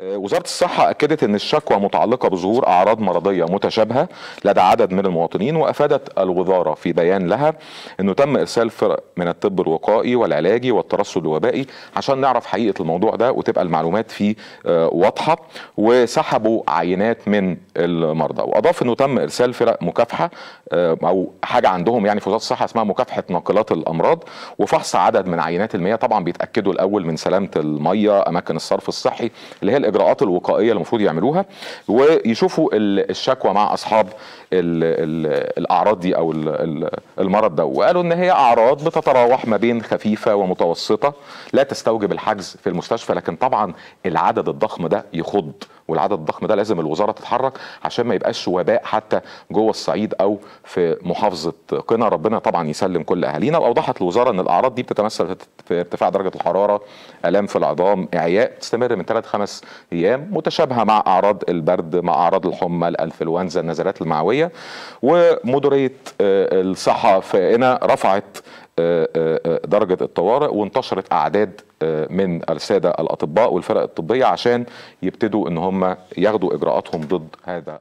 آه، وزارة الصحة أكدت أن الشكوى متعلقة بظهور أعراض مرضية متشابهة لدى عدد من المواطنين وأفادت الوزارة في بيان لها أنه تم إرسال فرق من الطب الوقائي والعلاجي والترصد الوبائي عشان نعرف حقيقة الموضوع ده وتبقى المعلومات فيه آه، واضحة وسحبوا عينات من المرضى وأضاف أنه تم إرسال فرق مكافحة آه، أو حاجة عندهم يعني في وزارة الصحة اسمها مكافحة ناقلات الأمراض وفحص عدد من عينات المياه طبعا بيتأكدوا الأول من سلامة المية أماكن الصرف الصحي اللي هي الاجراءات الوقائيه اللي المفروض يعملوها ويشوفوا الشكوى مع اصحاب الـ الـ الاعراض دي او المرض ده وقالوا ان هي اعراض بتتراوح ما بين خفيفه ومتوسطه لا تستوجب الحجز في المستشفى لكن طبعا العدد الضخم ده يخض والعدد الضخم ده لازم الوزاره تتحرك عشان ما يبقاش وباء حتى جوه الصعيد او في محافظه قنا ربنا طبعا يسلم كل اهالينا واوضحت الوزاره ان الاعراض دي بتتمثل في ارتفاع درجه الحراره الام في العظام اعياء تستمر من 3 5 ايام متشابهه مع اعراض البرد مع اعراض الحمى الانفلونزا النزلات المعويه ومديريه آه، الصحه في قنا رفعت آه، آه، آه، درجة الطوارئ وانتشرت أعداد من السادة الأطباء والفرق الطبية عشان يبتدوا إن هم ياخدوا إجراءاتهم ضد هذا